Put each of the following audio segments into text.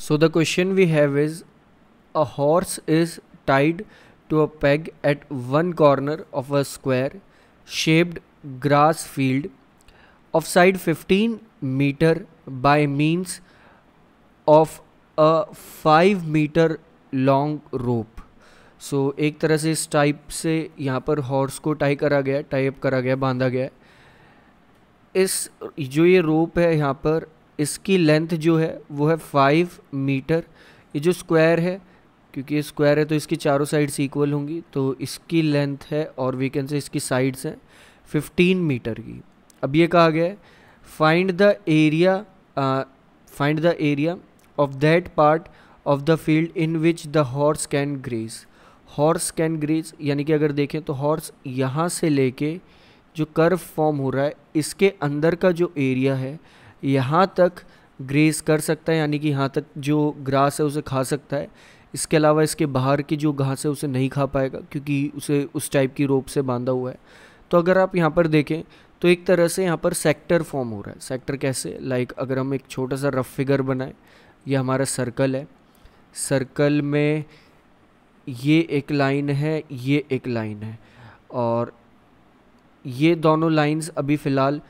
so the question we have is a horse is tied to a peg at one corner of a square shaped grass field of side fifteen metre by means of a five metre long rope so एक तरह से इस type से यहाँ पर horse को tie करा गया टाई अप करा गया बांधा गया इस जो ये रोप है यहाँ पर इसकी लेंथ जो है वो है फाइव मीटर ये जो स्क्वायर है क्योंकि ये स्क्वायर है तो इसकी चारों साइड्स इक्वल होंगी तो इसकी लेंथ है और वी कैन से इसकी साइड्स हैं फिफ्टीन मीटर की अब ये कहा गया है find the area find the area of that part of the field in which the horse can graze horse can graze यानी कि अगर देखें तो हॉर्स यहाँ से लेके जो कर्व फॉर्म हो रहा है इसके अंदर का जो एरिया है यहाँ तक ग्रेस कर सकता है यानी कि यहाँ तक जो ग्रास है उसे खा सकता है इसके अलावा इसके बाहर की जो घास है उसे नहीं खा पाएगा क्योंकि उसे उस टाइप की रोप से बांधा हुआ है तो अगर आप यहाँ पर देखें तो एक तरह से यहाँ पर सेक्टर फॉर्म हो रहा है सेक्टर कैसे लाइक अगर हम एक छोटा सा रफ फिगर बनाएं ये हमारा सर्कल है सर्कल में ये एक लाइन है ये एक लाइन है और ये दोनों लाइंस अभी फ़िलहाल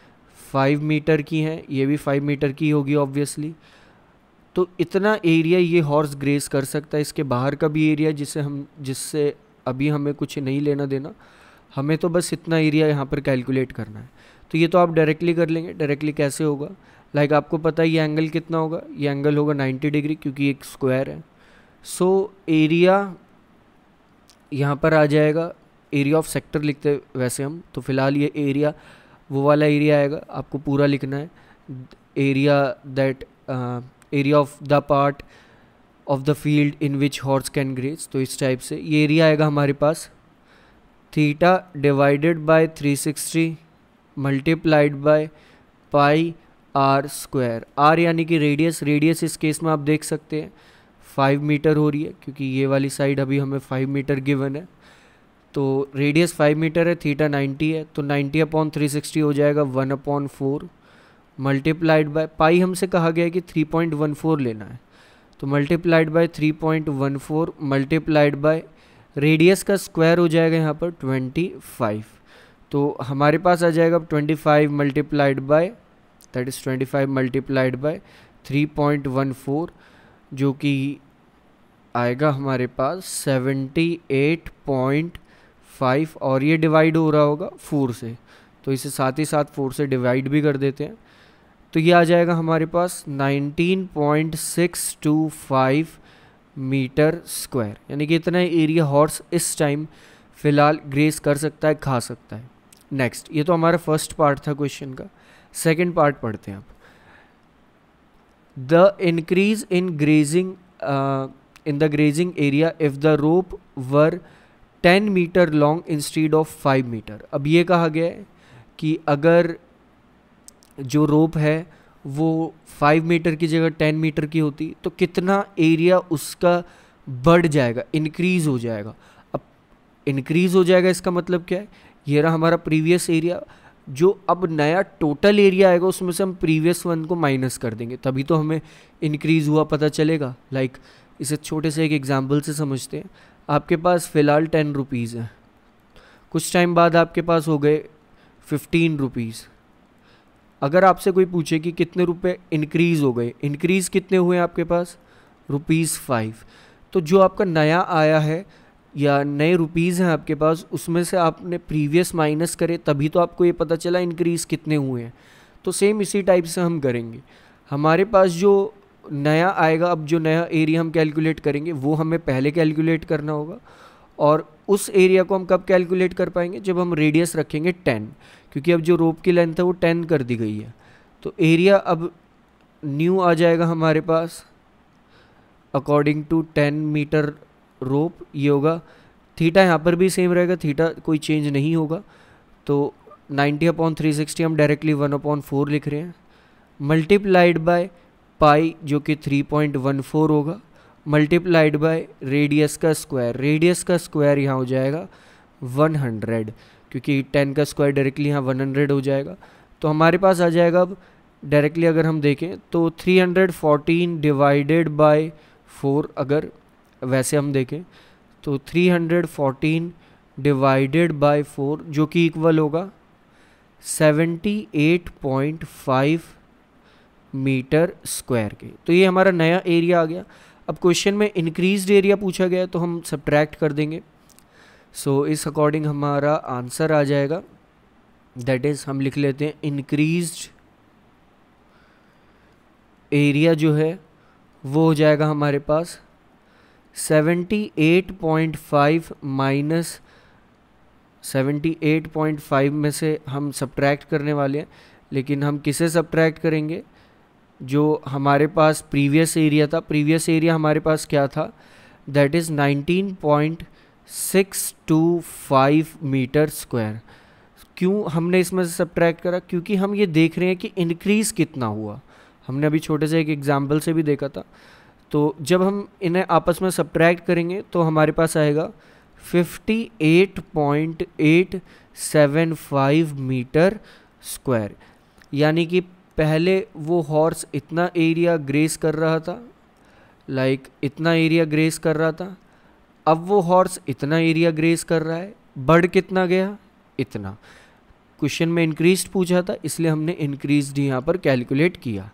फाइव मीटर की हैं ये भी फाइव मीटर की होगी ऑब्वियसली तो इतना एरिया ये हॉर्स ग्रेस कर सकता है इसके बाहर का भी एरिया जिसे हम जिससे अभी हमें कुछ नहीं लेना देना हमें तो बस इतना एरिया यहाँ पर कैलकुलेट करना है तो ये तो आप डायरेक्टली कर लेंगे डायरेक्टली कैसे होगा लाइक like आपको पता है ये एंगल कितना होगा ये एंगल होगा 90 डिग्री क्योंकि एक स्क्वायर है सो एरिया यहाँ पर आ जाएगा एरिया ऑफ सेक्टर लिखते वैसे हम तो फ़िलहाल ये एरिया वो वाला एरिया आएगा आपको पूरा लिखना है area that area of the part of the field in which horse can graze तो इस टाइप से ये एरिया आएगा हमारे पास theta divided by 360 multiplied by pi r square r यानी कि रेडियस रेडियस इस केस में आप देख सकते हैं फाइव मीटर हो रही है क्योंकि ये वाली साइड अभी हमें फाइव मीटर गिवन है तो रेडियस फाइव मीटर है थीटा नाइन्टी है तो नाइन्टी अपॉन थ्री सिक्सटी हो जाएगा one upon four multiplied by pi हमसे कहा गया है कि थ्री पॉइंट वन फोर लेना है तो multiplied by three point one four multiplied by radius का स्क्वायर हो जाएगा यहाँ पर ट्वेंटी फाइव तो हमारे पास आ जाएगा twenty five multiplied by that is twenty five multiplied by three point one four जो कि आएगा हमारे पास सेवेंटी एट पॉइंट फाइव और ये डिवाइड हो रहा होगा फोर से तो इसे साथ ही साथ फोर से डिवाइड भी कर देते हैं तो ये आ जाएगा हमारे पास 19.625 मीटर स्क्वायर यानी कि इतना एरिया हॉर्स इस टाइम फ़िलहाल ग्रेस कर सकता है खा सकता है नेक्स्ट ये तो हमारा फर्स्ट पार्ट था क्वेश्चन का सेकंड पार्ट पढ़ते हैं आप the increase in grazing in the grazing area if the rope were ten metre long instead of five metre अब ये कहा गया है कि अगर जो रोप है वो फाइव मीटर की जगह टेन मीटर की होती तो कितना एरिया उसका बढ़ जाएगा इनक्रीज़ हो जाएगा अब इनक्रीज़ हो जाएगा इसका मतलब क्या है ये रहा हमारा प्रीवियस एरिया जो अब नया टोटल एरिया आएगा उसमें से हम प्रीवियस वन को माइनस कर देंगे तभी तो हमें इनक्रीज़ हुआ पता चलेगा लाइक like, इसे छोटे से एक एग्जाम्पल से समझते हैं आपके पास फ़िलहाल टेन रुपीज़ हैं कुछ टाइम बाद आपके पास हो गए फिफ्टीन रुपीज़ अगर आपसे कोई पूछे कि कितने रुपए इंक्रीज़ हो गए इंक्रीज़ कितने हुए आपके पास रुपीज़ फाइव तो जो आपका नया आया है या नए रुपीज़ हैं आपके पास उसमें से आपने प्रीवियस माइनस करे तभी तो आपको ये पता चला इंक्रीज़ कितने हुए हैं तो सेम इसी टाइप से हम करेंगे हमारे पास जो नया आएगा अब जो नया एरिया हम कैलकुलेट करेंगे वो हमें पहले कैलकुलेट करना होगा और उस एरिया को हम कब कैलकुलेट कर पाएंगे जब हम रेडियस रखेंगे टेन क्योंकि अब जो रोप की लेंथ है वो टेन कर दी गई है तो एरिया अब न्यू आ जाएगा हमारे पास according to ten metre rope ये होगा थीटा यहाँ पर भी सेम रहेगा थीटा कोई चेंज नहीं होगा तो 90 अपॉन 360 हम डायरेक्टली 1 अपॉन 4 लिख रहे हैं मल्टीप्लाइड बाय पाई जो कि 3.14 होगा मल्टीप्लाइड बाय रेडियस का स्क्वायर रेडियस का स्क्वायर यहाँ हो जाएगा 100 क्योंकि 10 का स्क्वायर डायरेक्टली यहाँ 100 हो जाएगा तो हमारे पास आ जाएगा अब डायरेक्टली अगर हम देखें तो 314 डिवाइडेड बाय 4 अगर वैसे हम देखें तो 314 डिवाइडेड बाय 4 जो कि इक्वल होगा 78.5 मीटर स्क्वायर के तो ये हमारा नया एरिया आ गया अब क्वेश्चन में इंक्रीज एरिया पूछा गया तो हम सब्ट्रैक्ट कर देंगे सो so, इस अकॉर्डिंग हमारा आंसर आ जाएगा दैट इज़ हम लिख लेते हैं इंक्रीज एरिया जो है वो हो जाएगा हमारे पास 78.5 माइनस 78.5 में से हम सब्ट्रैक्ट करने वाले हैं लेकिन हम किसे सब्ट्रैक्ट करेंगे जो हमारे पास प्रीवियस एरिया था प्रीवियस एरिया हमारे पास क्या था that is nineteen point six two five metre square क्यों हमने इसमें से सब्ट्रैक्ट करा क्योंकि हम ये देख रहे हैं कि इनक्रीज़ कितना हुआ हमने अभी छोटे से एक एग्जाम्पल से भी देखा था तो जब हम इन्हें आपस में सब्ट्रैक्ट करेंगे तो हमारे पास आएगा 58.875 मीटर स्क्वायर यानी कि पहले वो हॉर्स इतना एरिया ग्रेस कर रहा था लाइक like, इतना एरिया ग्रेस कर रहा था अब वो हॉर्स इतना एरिया ग्रेस कर रहा है बढ़ कितना गया इतना क्वेश्चन में इंक्रीज पूछा था इसलिए हमने इंक्रीज यहाँ पर कैलकुलेट किया